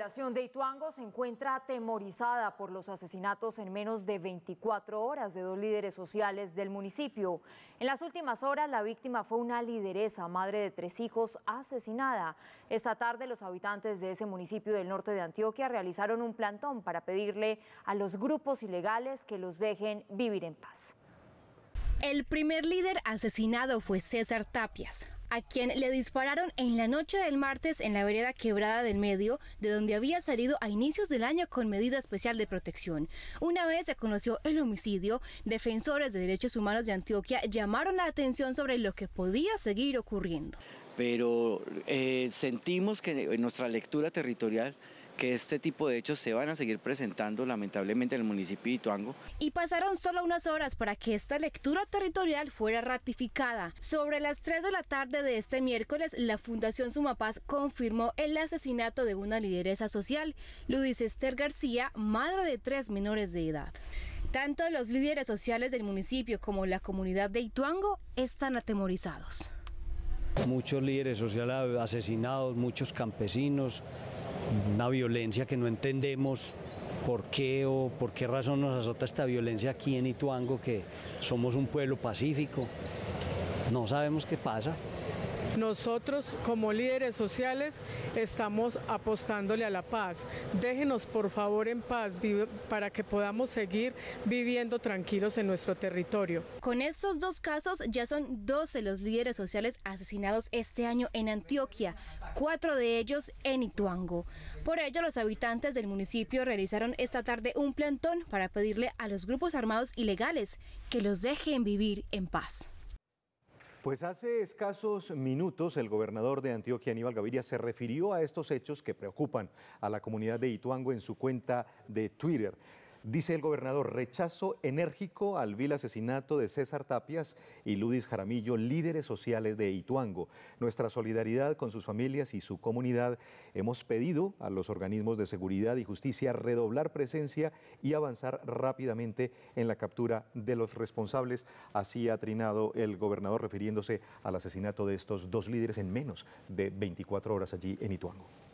La población de Ituango se encuentra atemorizada por los asesinatos en menos de 24 horas de dos líderes sociales del municipio. En las últimas horas, la víctima fue una lideresa, madre de tres hijos, asesinada. Esta tarde, los habitantes de ese municipio del norte de Antioquia realizaron un plantón para pedirle a los grupos ilegales que los dejen vivir en paz. El primer líder asesinado fue César Tapias, a quien le dispararon en la noche del martes en la vereda quebrada del medio, de donde había salido a inicios del año con medida especial de protección. Una vez se conoció el homicidio, defensores de derechos humanos de Antioquia llamaron la atención sobre lo que podía seguir ocurriendo pero eh, sentimos que en nuestra lectura territorial que este tipo de hechos se van a seguir presentando lamentablemente en el municipio de Ituango. Y pasaron solo unas horas para que esta lectura territorial fuera ratificada. Sobre las 3 de la tarde de este miércoles, la Fundación Sumapaz confirmó el asesinato de una lideresa social, Ludis Esther García, madre de tres menores de edad. Tanto los líderes sociales del municipio como la comunidad de Ituango están atemorizados muchos líderes sociales asesinados, muchos campesinos, una violencia que no entendemos por qué o por qué razón nos azota esta violencia aquí en Ituango, que somos un pueblo pacífico. No sabemos qué pasa. Nosotros como líderes sociales estamos apostándole a la paz. Déjenos por favor en paz para que podamos seguir viviendo tranquilos en nuestro territorio. Con estos dos casos ya son 12 los líderes sociales asesinados este año en Antioquia, cuatro de ellos en Ituango. Por ello los habitantes del municipio realizaron esta tarde un plantón para pedirle a los grupos armados ilegales que los dejen vivir en paz. Pues hace escasos minutos el gobernador de Antioquia, Aníbal Gaviria, se refirió a estos hechos que preocupan a la comunidad de Ituango en su cuenta de Twitter. Dice el gobernador, rechazo enérgico al vil asesinato de César Tapias y Ludis Jaramillo, líderes sociales de Ituango. Nuestra solidaridad con sus familias y su comunidad. Hemos pedido a los organismos de seguridad y justicia redoblar presencia y avanzar rápidamente en la captura de los responsables. Así ha trinado el gobernador refiriéndose al asesinato de estos dos líderes en menos de 24 horas allí en Ituango.